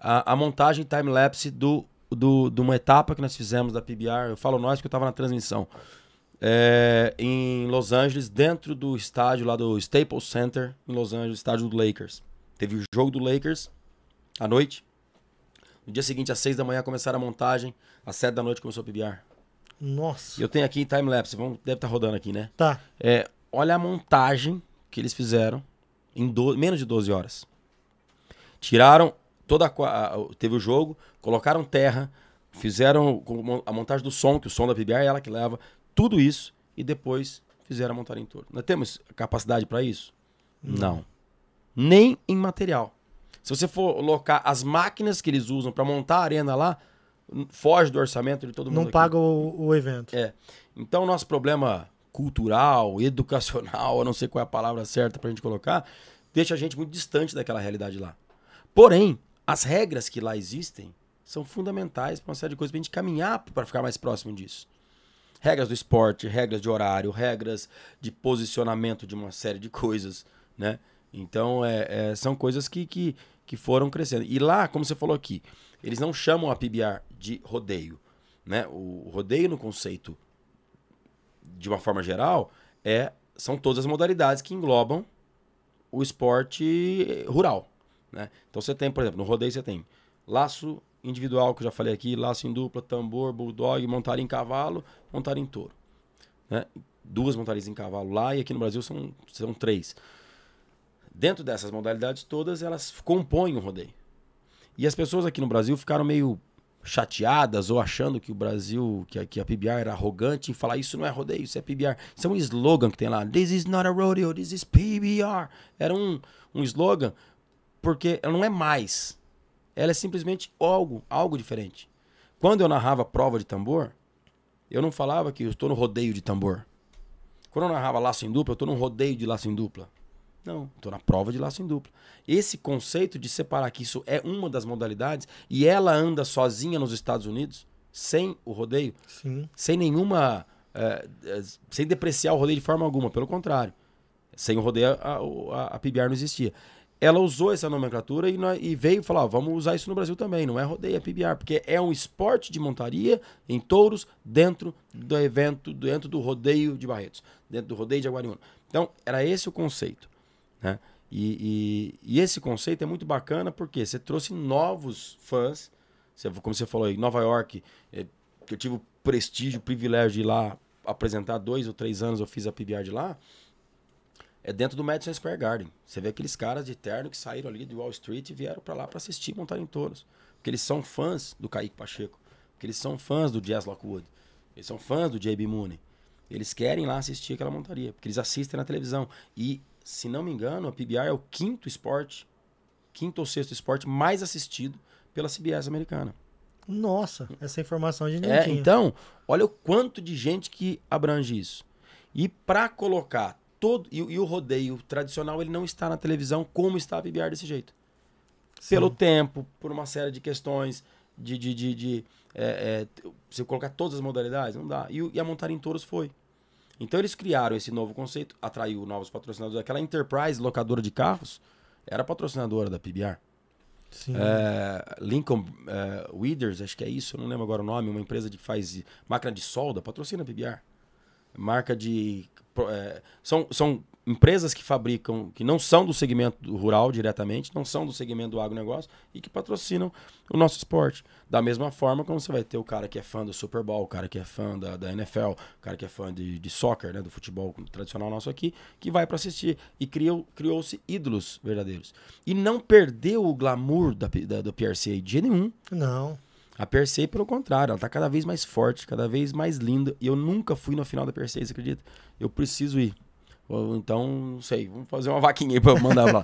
a, a montagem time-lapse do, do, de uma etapa que nós fizemos da PBR. Eu falo nós que eu estava na transmissão. É, em Los Angeles, dentro do estádio lá do Staples Center, em Los Angeles, estádio do Lakers. Teve o jogo do Lakers à noite. No dia seguinte, às 6 da manhã, começaram a montagem. Às 7 da noite começou a PBR. Nossa. Eu tenho aqui em time-lapse, deve estar tá rodando aqui, né? Tá. É, olha a montagem que eles fizeram em do, menos de 12 horas. Tiraram toda a, teve o jogo, colocaram terra, fizeram a montagem do som, que o som da PBR é ela que leva, tudo isso e depois fizeram a montagem em torno. Nós temos capacidade para isso? Hum. Não. Nem em material. Se você for colocar as máquinas que eles usam para montar a arena lá, foge do orçamento de todo mundo. Não aqui. paga o, o, evento. É. Então, nosso problema cultural, educacional, eu não sei qual é a palavra certa para a gente colocar, deixa a gente muito distante daquela realidade lá. Porém, as regras que lá existem são fundamentais para uma série de coisas para a gente caminhar para ficar mais próximo disso. Regras do esporte, regras de horário, regras de posicionamento de uma série de coisas, né? Então, é, é, são coisas que, que, que foram crescendo. E lá, como você falou aqui, eles não chamam a PBR de rodeio. Né? O rodeio no conceito, de uma forma geral, é são todas as modalidades que englobam o esporte rural. Né? Então você tem, por exemplo, no rodeio você tem laço individual, que eu já falei aqui, laço em dupla, tambor, bulldog, montaria em cavalo, montaria em touro. Né? Duas montarias em cavalo lá e aqui no Brasil são, são três. Dentro dessas modalidades todas, elas compõem o rodeio. E as pessoas aqui no Brasil ficaram meio chateadas ou achando que o Brasil, que a, que a PBR era arrogante em falar isso não é rodeio, isso é PBR. Isso é um slogan que tem lá. This is not a rodeo, this is PBR. Era um, um slogan porque ela não é mais. Ela é simplesmente algo, algo diferente. Quando eu narrava prova de tambor, eu não falava que eu estou no rodeio de tambor. Quando eu narrava laço em dupla, eu estou num rodeio de laço em dupla. Não, estou na prova de laço em dupla. Esse conceito de separar que isso é uma das modalidades e ela anda sozinha nos Estados Unidos, sem o rodeio, Sim. sem nenhuma. É, sem depreciar o rodeio de forma alguma, pelo contrário. Sem o rodeio, a, a, a PBR não existia ela usou essa nomenclatura e, e veio falar: vamos usar isso no Brasil também, não é rodeio, é PBR, porque é um esporte de montaria em touros dentro do evento, dentro do rodeio de Barretos, dentro do rodeio de Aguariúna. Então, era esse o conceito. Né? E, e, e, esse conceito é muito bacana porque você trouxe novos fãs, você, como você falou aí, Nova York, é, que eu tive o prestígio, o privilégio de ir lá apresentar dois ou três anos, eu fiz a PBR de lá é dentro do Madison Square Garden. Você vê aqueles caras de terno que saíram ali do Wall Street e vieram para lá para assistir Montarem todos. Porque eles são fãs do Kaique Pacheco. Porque eles são fãs do Jazz Lockwood. Eles são fãs do JB Mooney. Eles querem lá assistir aquela montaria, porque eles assistem na televisão. E, se não me engano, a PBR é o quinto esporte, quinto ou sexto esporte mais assistido pela CBS americana. Nossa, essa informação a gente não é, é Então, olha o quanto de gente que abrange isso. E para colocar todo e, e, o rodeio tradicional ele não está na televisão como está a PBR desse jeito. Sim. Pelo tempo, por uma série de questões, de. de, de, de é, é, colocar todas as modalidades, não dá. E, e a montar em touros foi. Então eles criaram esse novo conceito, atraiu novos patrocinadores. Aquela Enterprise locadora de carros era patrocinadora da PBR. Sim. É, Lincoln é, Withers, acho que é isso, eu não lembro agora o nome, uma empresa que faz máquina de solda, patrocina a PBR marca de. É, são, são empresas que fabricam, que não são do segmento rural diretamente, não são do segmento do agronegócio e que patrocinam o nosso esporte. Da mesma forma como você vai ter o cara que é fã do Super Bowl, o cara que é fã da, da NFL, o cara que é fã de, de soccer, né, do futebol tradicional nosso aqui, que vai para assistir. E criou, criou-se ídolos verdadeiros. E não perdeu o glamour da, da, do PRCA de nenhum. Não. A Persei, pelo contrário, ela tá cada vez mais forte, cada vez mais linda. E eu nunca fui na final da Persei, você acredita? Eu preciso ir. Ou então, não sei, vamos fazer uma vaquinha aí pra mandar lá.